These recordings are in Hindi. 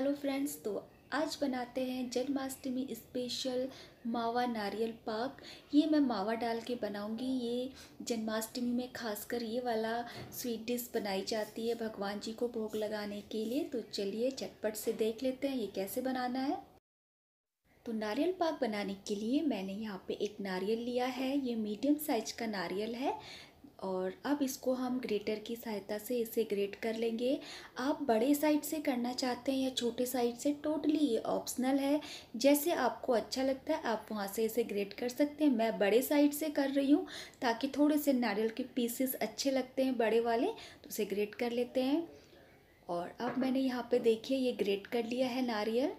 हेलो फ्रेंड्स तो आज बनाते हैं जन्माष्टमी स्पेशल मावा नारियल पाक ये मैं मावा डाल के बनाऊंगी ये जन्माष्टमी में खासकर ये वाला स्वीट डिश बनाई जाती है भगवान जी को भोग लगाने के लिए तो चलिए झटपट से देख लेते हैं ये कैसे बनाना है तो नारियल पाक बनाने के लिए मैंने यहाँ पे एक नारियल लिया है ये मीडियम साइज का नारियल है और अब इसको हम ग्रेटर की सहायता से इसे ग्रेट कर लेंगे आप बड़े साइड से करना चाहते हैं या छोटे साइड से टोटली ये ऑप्शनल है जैसे आपको अच्छा लगता है आप वहाँ से इसे ग्रेट कर सकते हैं मैं बड़े साइड से कर रही हूँ ताकि थोड़े से नारियल के पीसेस अच्छे लगते हैं बड़े वाले तो उसे ग्रेट कर लेते हैं और अब मैंने यहाँ पर देखिए ये ग्रेट कर लिया है नारियल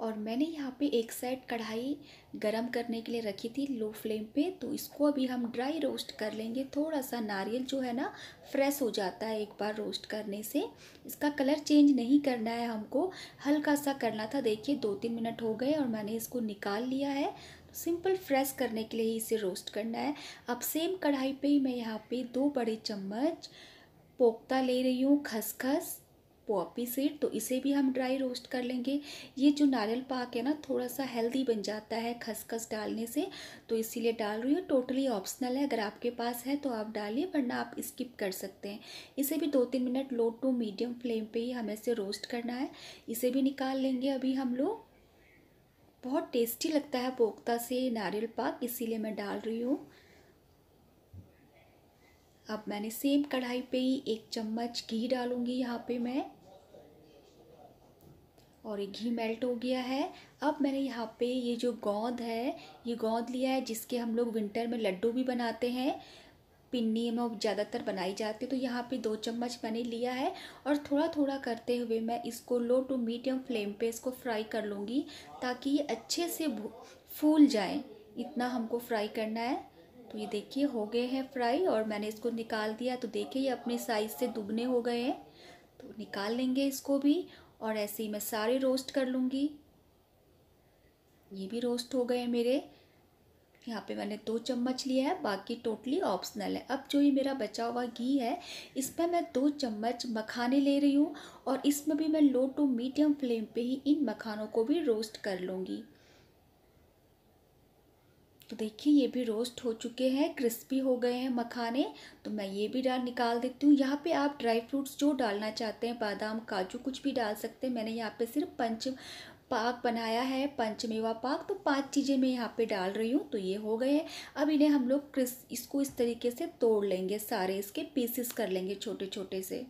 और मैंने यहाँ पे एक साइड कढ़ाई गरम करने के लिए रखी थी लो फ्लेम पे तो इसको अभी हम ड्राई रोस्ट कर लेंगे थोड़ा सा नारियल जो है ना फ्रेश हो जाता है एक बार रोस्ट करने से इसका कलर चेंज नहीं करना है हमको हल्का सा करना था देखिए दो तीन मिनट हो गए और मैंने इसको निकाल लिया है सिंपल फ्रेश करने के लिए ही इसे रोस्ट करना है अब सेम कढ़ाई पर ही मैं यहाँ पर दो बड़े चम्मच पोख्ता ले रही हूँ खसखस पॉपी सीड तो इसे भी हम ड्राई रोस्ट कर लेंगे ये जो नारियल पाक है ना थोड़ा सा हेल्दी बन जाता है खसखस डालने से तो इसीलिए डाल रही हूँ टोटली ऑप्शनल है अगर आपके पास है तो आप डालिए वरना आप स्किप कर सकते हैं इसे भी दो तीन minute low to medium flame पे ही हमें इसे रोस्ट करना है इसे भी निकाल लेंगे अभी हम लोग बहुत टेस्टी लगता है पोख्ता से नारियल पाक इसीलिए मैं डाल रही हूँ अब मैंने सेम कढ़ाई पे ही एक चम्मच घी डालूँगी यहाँ पे मैं और ये घी मेल्ट हो गया है अब मैंने यहाँ पे ये जो गोंद है ये गोंद लिया है जिसके हम लोग विंटर में लड्डू भी बनाते हैं पिन्नी में ज़्यादातर बनाई जाती है तो यहाँ पे दो चम्मच मैंने लिया है और थोड़ा थोड़ा करते हुए मैं इसको लो टू मीडियम फ्लेम पे इसको फ्राई कर लूँगी ताकि ये अच्छे से फूल जाए इतना हमको फ्राई करना है तो ये देखिए हो गए हैं फ्राई और मैंने इसको निकाल दिया तो देखिए ये अपने साइज़ से दुगने हो गए हैं तो निकाल लेंगे इसको भी और ऐसे ही मैं सारे रोस्ट कर लूँगी ये भी रोस्ट हो गए मेरे यहाँ पे मैंने दो चम्मच लिया है बाकी टोटली ऑप्शनल है अब जो ये मेरा बचा हुआ घी है इस पर मैं दो चम्मच मखाने ले रही हूँ और इसमें भी मैं लो टू मीडियम फ्लेम पे ही इन मखानों को भी रोस्ट कर लूँगी तो देखिए ये भी रोस्ट हो चुके हैं क्रिस्पी हो गए हैं मखाने तो मैं ये भी डाल निकाल देती हूँ यहाँ पे आप ड्राई फ्रूट्स जो डालना चाहते हैं बादाम काजू कुछ भी डाल सकते हैं मैंने यहाँ पे सिर्फ पंच पाक बनाया है पंचमेवा पाक तो पांच चीज़ें मैं यहाँ पे डाल रही हूँ तो ये हो गए हैं अब इन्हें हम लोग क्रिस इसको इस तरीके से तोड़ लेंगे सारे इसके पीसेस कर लेंगे छोटे छोटे से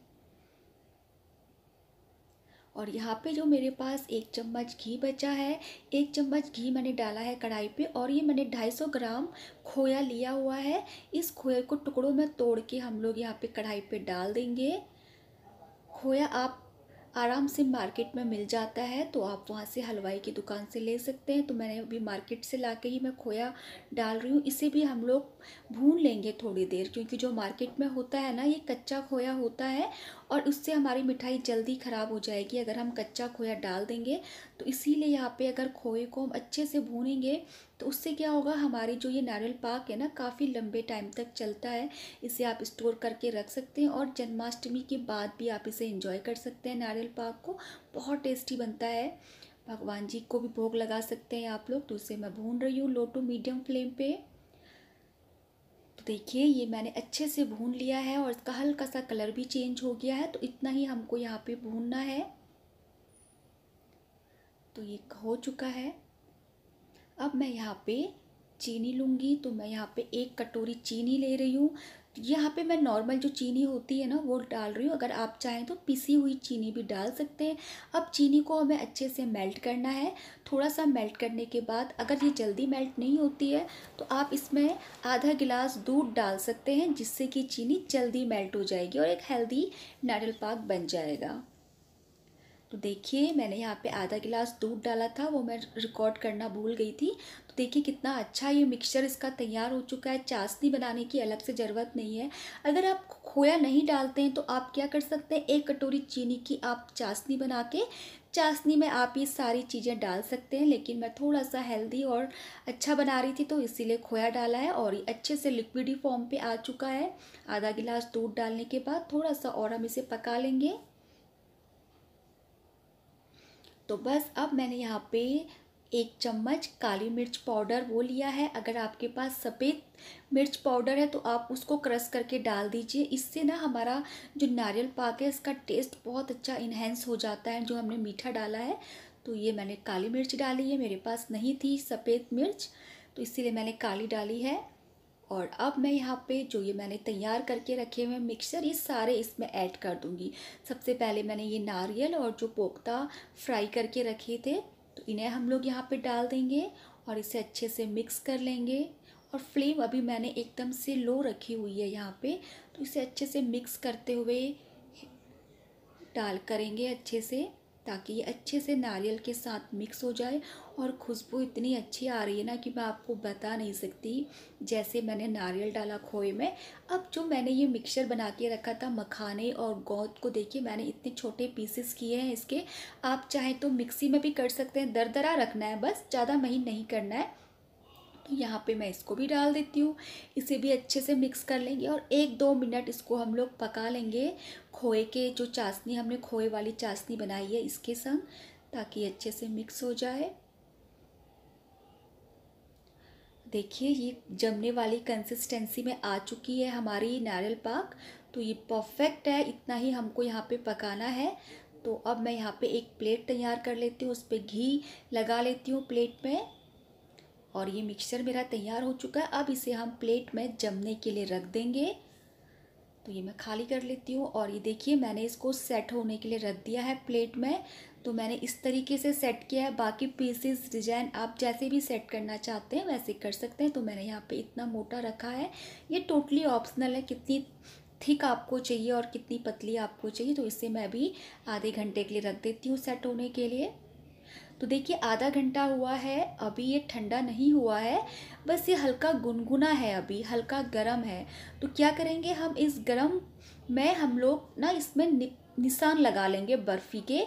और यहाँ पे जो मेरे पास एक चम्मच घी बचा है एक चम्मच घी मैंने डाला है कढ़ाई पे और ये मैंने 250 ग्राम खोया लिया हुआ है इस खोए को टुकड़ों में तोड़ के हम लोग यहाँ पे कढ़ाई पे डाल देंगे खोया आप आराम से मार्केट में मिल जाता है तो आप वहाँ से हलवाई की दुकान से ले सकते हैं तो मैंने अभी मार्केट से ला ही मैं खोया डाल रही हूँ इसे भी हम लोग भून लेंगे थोड़ी देर क्योंकि जो मार्केट में होता है ना ये कच्चा खोया होता है और उससे हमारी मिठाई जल्दी ख़राब हो जाएगी अगर हम कच्चा खोया डाल देंगे तो इसीलिए यहाँ पे अगर खोए को हम अच्छे से भूनेंगे तो उससे क्या होगा हमारी जो ये नारियल पाक है ना काफ़ी लंबे टाइम तक चलता है इसे आप स्टोर करके रख सकते हैं और जन्माष्टमी के बाद भी आप इसे इंजॉय कर सकते हैं नारियल पाक को बहुत टेस्टी बनता है भगवान जी को भी भोग लगा सकते हैं आप लोग तो उसे मैं भून रही हूँ लो टू मीडियम फ्लेम पर देखिए ये मैंने अच्छे से भून लिया है और इसका हल्का सा कलर भी चेंज हो गया है तो इतना ही हमको यहाँ पे भूनना है तो ये हो चुका है अब मैं यहाँ पे चीनी लूँगी तो मैं यहाँ पे एक कटोरी चीनी ले रही हूँ यहाँ पे मैं नॉर्मल जो चीनी होती है ना वो डाल रही हूँ अगर आप चाहें तो पिसी हुई चीनी भी डाल सकते हैं अब चीनी को हमें अच्छे से मेल्ट करना है थोड़ा सा मेल्ट करने के बाद अगर ये जल्दी मेल्ट नहीं होती है तो आप इसमें आधा गिलास दूध डाल सकते हैं जिससे कि चीनी जल्दी मेल्ट हो जाएगी और एक हेल्दी नारियल पाक बन जाएगा तो देखिए मैंने यहाँ पे आधा गिलास दूध डाला था वो मैं रिकॉर्ड करना भूल गई थी तो देखिए कितना अच्छा ये मिक्सचर इसका तैयार हो चुका है चाशनी बनाने की अलग से ज़रूरत नहीं है अगर आप खोया नहीं डालते हैं तो आप क्या कर सकते हैं एक कटोरी चीनी की आप चाशनी बना के चाशनी में आप ये सारी चीज़ें डाल सकते हैं लेकिन मैं थोड़ा सा हेल्दी और अच्छा बना रही थी तो इसीलिए खोया डाला है और ये अच्छे से लिक्विडी फॉर्म पे आ चुका है आधा गिलास दूध डालने के बाद थोड़ा सा और हम इसे पका लेंगे तो बस अब मैंने यहाँ पे एक चम्मच काली मिर्च पाउडर वो लिया है अगर आपके पास सफ़ेद मिर्च पाउडर है तो आप उसको क्रश करके डाल दीजिए इससे ना हमारा जो नारियल पाक है इसका टेस्ट बहुत अच्छा इन्हेंस हो जाता है जो हमने मीठा डाला है तो ये मैंने काली मिर्च डाली है मेरे पास नहीं थी सफ़ेद मिर्च तो इसीलिए मैंने काली डाली है और अब मैं यहाँ पे जो ये मैंने तैयार करके रखे हुए मिक्सचर ये सारे इसमें ऐड कर दूँगी सबसे पहले मैंने ये नारियल और जो पोख्ता फ्राई करके रखे थे तो इन्हें हम लोग यहाँ पे डाल देंगे और इसे अच्छे से मिक्स कर लेंगे और फ्लेम अभी मैंने एकदम से लो रखी हुई है यहाँ पे तो इसे अच्छे से मिक्स करते हुए डाल करेंगे अच्छे से ताकि ये अच्छे से नारियल के साथ मिक्स हो जाए और खुशबू इतनी अच्छी आ रही है ना कि मैं आपको बता नहीं सकती जैसे मैंने नारियल डाला खोए में अब जो मैंने ये मिक्सचर बना के रखा था मखाने और गोंद को देखिए मैंने इतने छोटे पीसेस किए हैं इसके आप चाहें तो मिक्सी में भी कर सकते हैं दरा रखना है बस ज़्यादा महीन नहीं करना है तो यहाँ पे मैं इसको भी डाल देती हूँ इसे भी अच्छे से मिक्स कर लेंगे और एक दो मिनट इसको हम लोग पका लेंगे खोए के जो चाशनी हमने खोए वाली चाशनी बनाई है इसके संग ताकि अच्छे से मिक्स हो जाए देखिए ये जमने वाली कंसिस्टेंसी में आ चुकी है हमारी नारियल पाक तो ये परफेक्ट है इतना ही हमको यहाँ पे पकाना है तो अब मैं यहाँ पे एक प्लेट तैयार कर लेती हूँ उस पर घी लगा लेती हूँ प्लेट में और ये मिक्सचर मेरा तैयार हो चुका है अब इसे हम प्लेट में जमने के लिए रख देंगे तो ये मैं खाली कर लेती हूँ और ये देखिए मैंने इसको सेट होने के लिए रख दिया है प्लेट में तो मैंने इस तरीके से सेट किया है बाकी पीसेस डिजाइन आप जैसे भी सेट करना चाहते हैं वैसे कर सकते हैं तो मैंने यहाँ पे इतना मोटा रखा है ये टोटली ऑप्शनल है कितनी थिक आपको चाहिए और कितनी पतली आपको चाहिए तो इसे मैं अभी आधे घंटे के लिए रख देती हूँ सेट होने के लिए तो देखिए आधा घंटा हुआ है अभी ये ठंडा नहीं हुआ है बस ये हल्का गुनगुना है अभी हल्का गर्म है तो क्या करेंगे हम इस गर्म में हम लोग ना इसमें नि निशान लगा लेंगे बर्फ़ी के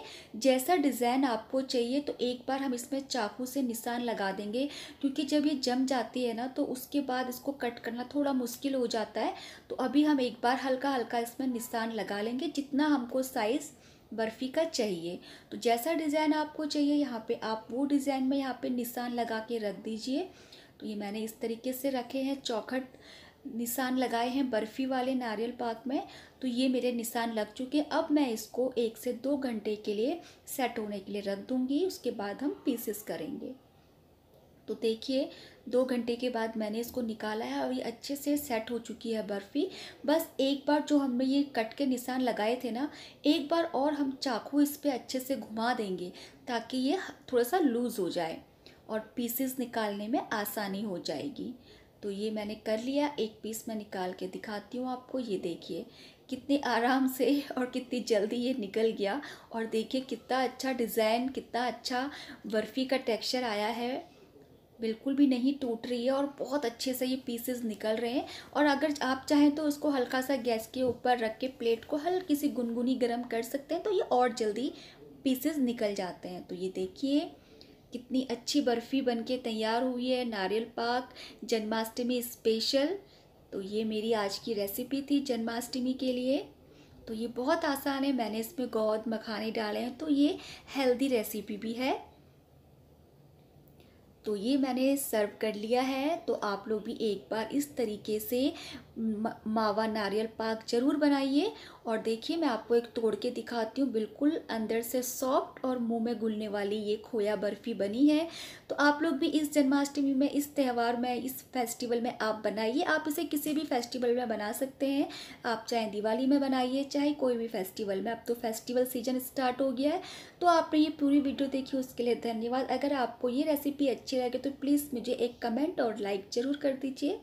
जैसा डिज़ाइन आपको चाहिए तो एक बार हम इसमें चाकू से निशान लगा देंगे क्योंकि जब ये जम जाती है ना तो उसके बाद इसको कट करना थोड़ा मुश्किल हो जाता है तो अभी हम एक बार हल्का हल्का इसमें निशान लगा लेंगे जितना हमको साइज़ बर्फ़ी का चाहिए तो जैसा डिज़ाइन आपको चाहिए यहाँ पे आप वो डिज़ाइन में यहाँ पे निशान लगा के रख दीजिए तो ये मैंने इस तरीके से रखे हैं चौखट निशान लगाए हैं बर्फ़ी वाले नारियल पाक में तो ये मेरे निशान लग चुके अब मैं इसको एक से दो घंटे के लिए सेट होने के लिए रख दूँगी उसके बाद हम पीसेस करेंगे तो देखिए दो घंटे के बाद मैंने इसको निकाला है और ये अच्छे से सेट हो चुकी है बर्फ़ी बस एक बार जो हमने ये कट के निशान लगाए थे ना एक बार और हम चाकू इस पर अच्छे से घुमा देंगे ताकि ये थोड़ा सा लूज़ हो जाए और पीसेस निकालने में आसानी हो जाएगी तो ये मैंने कर लिया एक पीस मैं निकाल के दिखाती हूँ आपको ये देखिए कितने आराम से और कितनी जल्दी ये निकल गया और देखिए कितना अच्छा डिज़ाइन कितना अच्छा बर्फ़ी का टेक्सचर आया है बिल्कुल भी नहीं टूट रही है और बहुत अच्छे से ये पीसेस निकल रहे हैं और अगर आप चाहें तो उसको हल्का सा गैस के ऊपर रख के प्लेट को हल्की सी गुनगुनी गर्म कर सकते हैं तो ये और जल्दी पीसेस निकल जाते हैं तो ये देखिए कितनी अच्छी बर्फ़ी बनके तैयार हुई है नारियल पाक जन्माष्टमी स्पेशल तो ये मेरी आज की रेसिपी थी जन्माष्टमी के लिए तो ये बहुत आसान है मैंने इसमें गौद मखाने डाले हैं तो ये हेल्दी रेसिपी भी है तो ये मैंने सर्व कर लिया है तो आप लोग भी एक बार इस तरीके से मावा नारियल पाक ज़रूर बनाइए और देखिए मैं आपको एक तोड़ के दिखाती हूँ बिल्कुल अंदर से सॉफ्ट और मुंह में घुलने वाली ये खोया बर्फ़ी बनी है तो आप लोग भी इस जन्माष्टमी में इस त्यौहार में इस फेस्टिवल में आप बनाइए आप इसे किसी भी फेस्टिवल में बना सकते हैं आप चाहे दिवाली में बनाइए चाहे कोई भी फेस्टिवल में अब तो फेस्टिवल सीजन स्टार्ट हो गया है तो आपने ये पूरी वीडियो देखी उसके लिए धन्यवाद अगर आपको ये रेसिपी अच्छी लगे तो प्लीज़ मुझे एक कमेंट और लाइक ज़रूर कर दीजिए